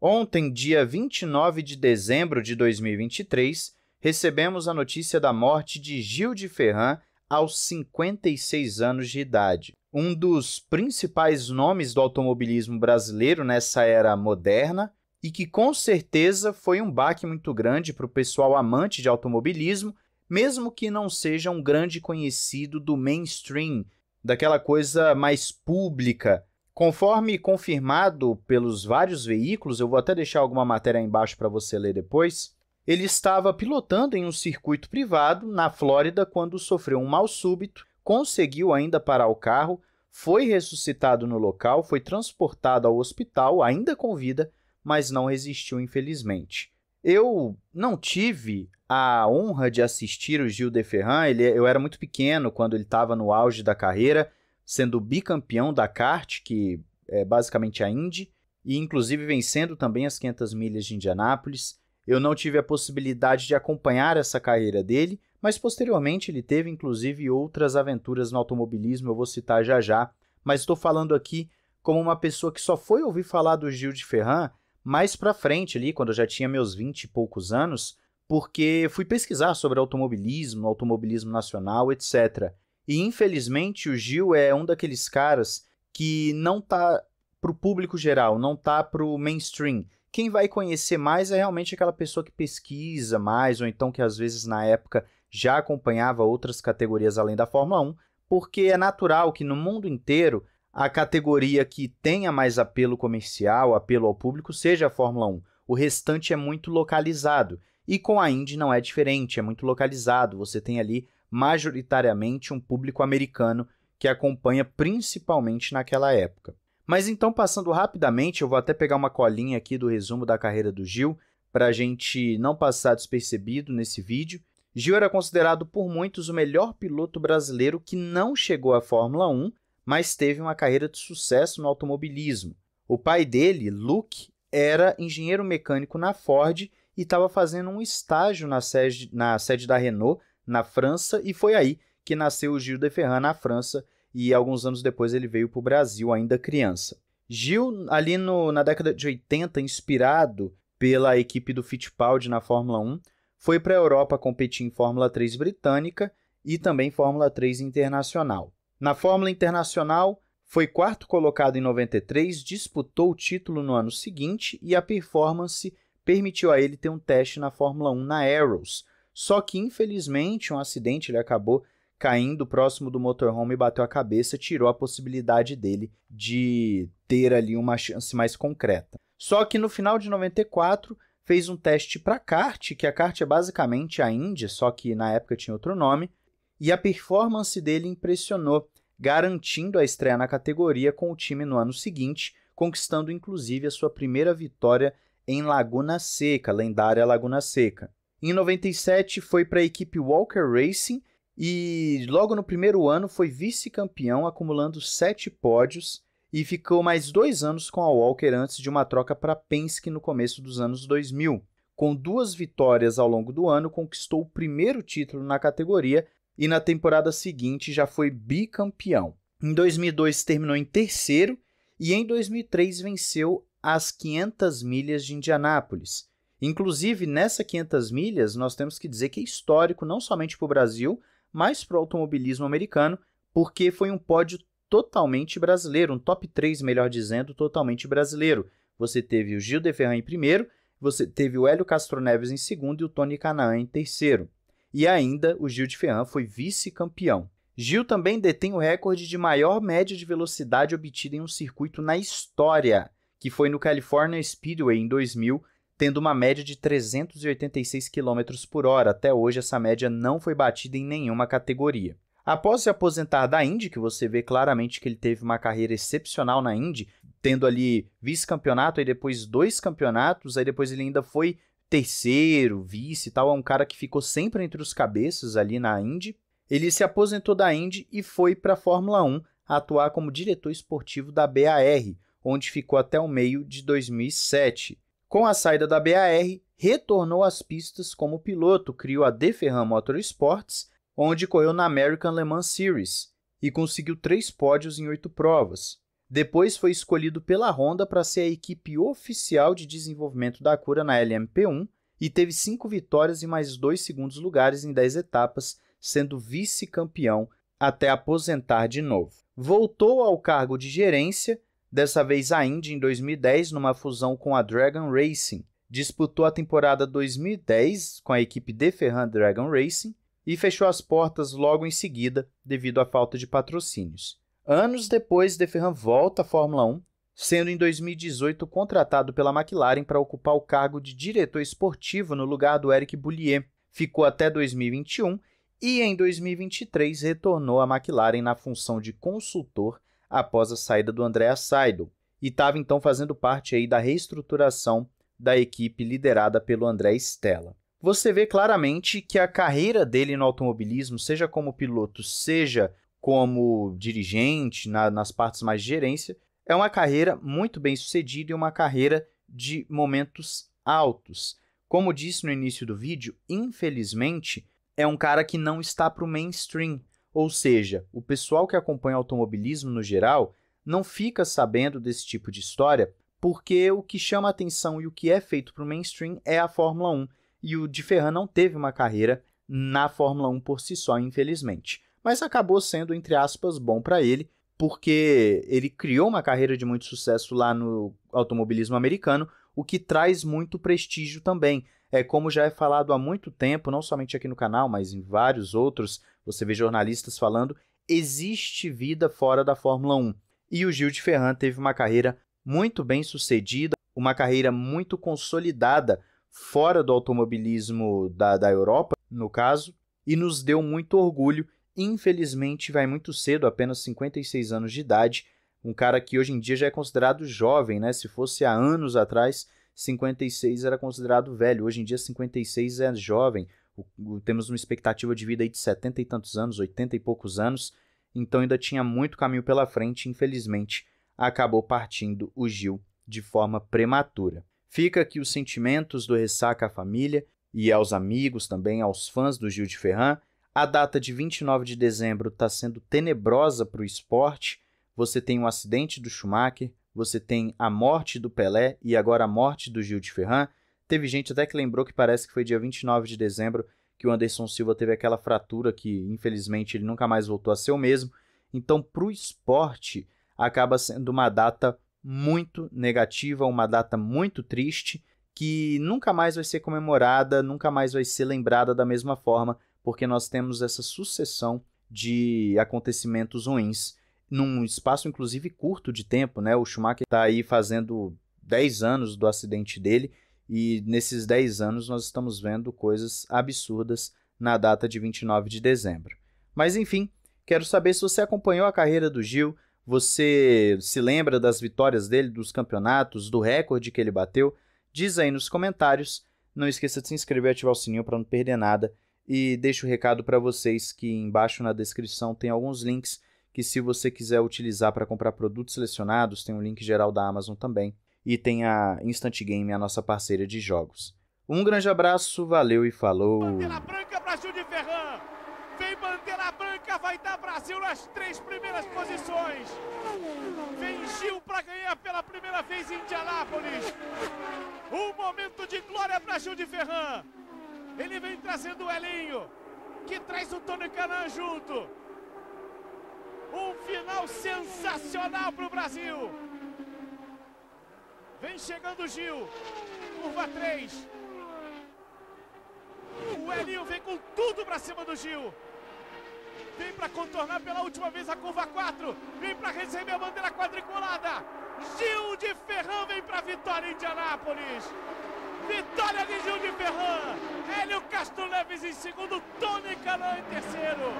Ontem, dia 29 de dezembro de 2023, recebemos a notícia da morte de Gil de Ferran aos 56 anos de idade. Um dos principais nomes do automobilismo brasileiro nessa era moderna e que com certeza foi um baque muito grande para o pessoal amante de automobilismo, mesmo que não seja um grande conhecido do mainstream, daquela coisa mais pública Conforme confirmado pelos vários veículos, eu vou até deixar alguma matéria aí embaixo para você ler depois. Ele estava pilotando em um circuito privado na Flórida quando sofreu um mal súbito, conseguiu ainda parar o carro, foi ressuscitado no local, foi transportado ao hospital, ainda com vida, mas não resistiu, infelizmente. Eu não tive a honra de assistir o Gil de Ferran, ele, é, eu era muito pequeno quando ele estava no auge da carreira, sendo bicampeão da kart, que é basicamente a Indy, e inclusive vencendo também as 500 milhas de Indianápolis. Eu não tive a possibilidade de acompanhar essa carreira dele, mas posteriormente ele teve inclusive outras aventuras no automobilismo, eu vou citar já já, mas estou falando aqui como uma pessoa que só foi ouvir falar do Gil de Ferran mais para frente ali, quando eu já tinha meus 20 e poucos anos, porque fui pesquisar sobre automobilismo, automobilismo nacional, etc. E infelizmente o Gil é um daqueles caras que não tá pro público geral, não tá pro mainstream. Quem vai conhecer mais é realmente aquela pessoa que pesquisa mais, ou então que às vezes na época já acompanhava outras categorias além da Fórmula 1, porque é natural que no mundo inteiro a categoria que tenha mais apelo comercial, apelo ao público, seja a Fórmula 1. O restante é muito localizado. E com a Indy não é diferente, é muito localizado. Você tem ali majoritariamente um público americano que acompanha principalmente naquela época. Mas então, passando rapidamente, eu vou até pegar uma colinha aqui do resumo da carreira do Gil, para a gente não passar despercebido nesse vídeo. Gil era considerado por muitos o melhor piloto brasileiro que não chegou à Fórmula 1, mas teve uma carreira de sucesso no automobilismo. O pai dele, Luke, era engenheiro mecânico na Ford e estava fazendo um estágio na sede, na sede da Renault na França, e foi aí que nasceu o Gil de Ferran na França, e alguns anos depois ele veio para o Brasil, ainda criança. Gil, ali no, na década de 80, inspirado pela equipe do Fittipaldi na Fórmula 1, foi para a Europa competir em Fórmula 3 britânica e também Fórmula 3 internacional. Na Fórmula Internacional, foi quarto colocado em 93, disputou o título no ano seguinte e a performance permitiu a ele ter um teste na Fórmula 1 na Arrows, só que, infelizmente, um acidente, ele acabou caindo próximo do motorhome e bateu a cabeça, tirou a possibilidade dele de ter ali uma chance mais concreta. Só que no final de 94 fez um teste para kart, que a kart é basicamente a Indy, só que na época tinha outro nome, e a performance dele impressionou, garantindo a estreia na categoria com o time no ano seguinte, conquistando inclusive a sua primeira vitória em Laguna Seca, lendária Laguna Seca. Em 97 foi para a equipe Walker Racing e logo no primeiro ano foi vice-campeão, acumulando sete pódios e ficou mais dois anos com a Walker antes de uma troca para Penske no começo dos anos 2000. Com duas vitórias ao longo do ano, conquistou o primeiro título na categoria e na temporada seguinte já foi bicampeão. Em 2002 terminou em terceiro e em 2003 venceu as 500 milhas de Indianápolis. Inclusive, nessa 500 milhas, nós temos que dizer que é histórico não somente para o Brasil, mas para o automobilismo americano, porque foi um pódio totalmente brasileiro, um top 3, melhor dizendo, totalmente brasileiro. Você teve o Gil de Ferran em primeiro, você teve o Hélio Castro Neves em segundo e o Tony Canaan em terceiro. E ainda, o Gil de Ferran foi vice-campeão. Gil também detém o recorde de maior média de velocidade obtida em um circuito na história, que foi no California Speedway em 2000, tendo uma média de 386 km por hora. Até hoje, essa média não foi batida em nenhuma categoria. Após se aposentar da Indy, que você vê claramente que ele teve uma carreira excepcional na Indy, tendo ali vice-campeonato, aí depois dois campeonatos, aí depois ele ainda foi terceiro, vice e tal, é um cara que ficou sempre entre os cabeças ali na Indy. Ele se aposentou da Indy e foi para a Fórmula 1 atuar como diretor esportivo da BAR, onde ficou até o meio de 2007. Com a saída da BAR, retornou às pistas como piloto, criou a De Ferran Motorsports, onde correu na American Le Mans Series e conseguiu três pódios em oito provas. Depois foi escolhido pela Honda para ser a equipe oficial de desenvolvimento da cura na LMP1 e teve cinco vitórias e mais dois segundos lugares em dez etapas, sendo vice-campeão até aposentar de novo. Voltou ao cargo de gerência Dessa vez a Indy, em 2010, numa fusão com a Dragon Racing. Disputou a temporada 2010 com a equipe de Ferran Dragon Racing e fechou as portas logo em seguida devido à falta de patrocínios. Anos depois, De Ferran volta à Fórmula 1, sendo em 2018 contratado pela McLaren para ocupar o cargo de diretor esportivo no lugar do Eric Boulier. Ficou até 2021 e em 2023 retornou à McLaren na função de consultor após a saída do André Saido e estava então fazendo parte aí da reestruturação da equipe liderada pelo André Stella. Você vê claramente que a carreira dele no automobilismo, seja como piloto, seja como dirigente, na, nas partes mais de gerência, é uma carreira muito bem sucedida e uma carreira de momentos altos. Como disse no início do vídeo, infelizmente, é um cara que não está para o mainstream, ou seja, o pessoal que acompanha automobilismo no geral não fica sabendo desse tipo de história porque o que chama atenção e o que é feito para o mainstream é a Fórmula 1. E o de Ferran não teve uma carreira na Fórmula 1 por si só, infelizmente. Mas acabou sendo, entre aspas, bom para ele, porque ele criou uma carreira de muito sucesso lá no automobilismo americano, o que traz muito prestígio também. É, como já é falado há muito tempo, não somente aqui no canal, mas em vários outros, você vê jornalistas falando, existe vida fora da Fórmula 1. E o Gil de Ferran teve uma carreira muito bem sucedida, uma carreira muito consolidada fora do automobilismo da, da Europa, no caso, e nos deu muito orgulho. Infelizmente, vai muito cedo, apenas 56 anos de idade. Um cara que hoje em dia já é considerado jovem, né? Se fosse há anos atrás, 56 era considerado velho. Hoje em dia, 56 é jovem. O, o, temos uma expectativa de vida aí de 70 e tantos anos, 80 e poucos anos. Então ainda tinha muito caminho pela frente. Infelizmente, acabou partindo o Gil de forma prematura. Fica aqui os sentimentos do Ressaca à família e aos amigos também, aos fãs do Gil de Ferran. A data de 29 de dezembro está sendo tenebrosa para o esporte. Você tem um acidente do Schumacher, você tem a morte do Pelé e agora a morte do Gil de Ferran. Teve gente até que lembrou que parece que foi dia 29 de dezembro que o Anderson Silva teve aquela fratura que, infelizmente, ele nunca mais voltou a ser o mesmo. Então, para o esporte, acaba sendo uma data muito negativa, uma data muito triste, que nunca mais vai ser comemorada, nunca mais vai ser lembrada da mesma forma, porque nós temos essa sucessão de acontecimentos ruins num espaço, inclusive, curto de tempo, né? O Schumacher está aí fazendo 10 anos do acidente dele, e nesses 10 anos nós estamos vendo coisas absurdas na data de 29 de dezembro. Mas enfim, quero saber se você acompanhou a carreira do Gil, você se lembra das vitórias dele, dos campeonatos, do recorde que ele bateu? Diz aí nos comentários. Não esqueça de se inscrever e ativar o sininho para não perder nada. E deixo o recado para vocês que embaixo na descrição tem alguns links que se você quiser utilizar para comprar produtos selecionados, tem um link geral da Amazon também. E tem a Instant Game, a nossa parceira de jogos. Um grande abraço, valeu e falou! Bandeira branca para de Ferran! Vem bandeira branca, vai dar Brasil nas três primeiras posições! Vem Gil para ganhar pela primeira vez em Indianápolis! Um momento de glória para Gil de Ferran! Ele vem trazendo o Elinho, que traz o Tony Canan junto! Um final sensacional para o Brasil. Vem chegando o Gil. Curva 3. O Elinho vem com tudo para cima do Gil. Vem para contornar pela última vez a curva 4. Vem para receber a bandeira quadriculada. Gil de Ferran vem para vitória em Indianápolis. Vitória de Gil de Ferran. Hélio Castro Neves em segundo, Tony Canan em terceiro.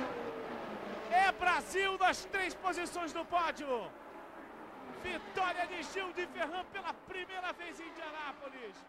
É Brasil nas três posições do pódio. Vitória de Gil de Ferran pela primeira vez em Indianápolis.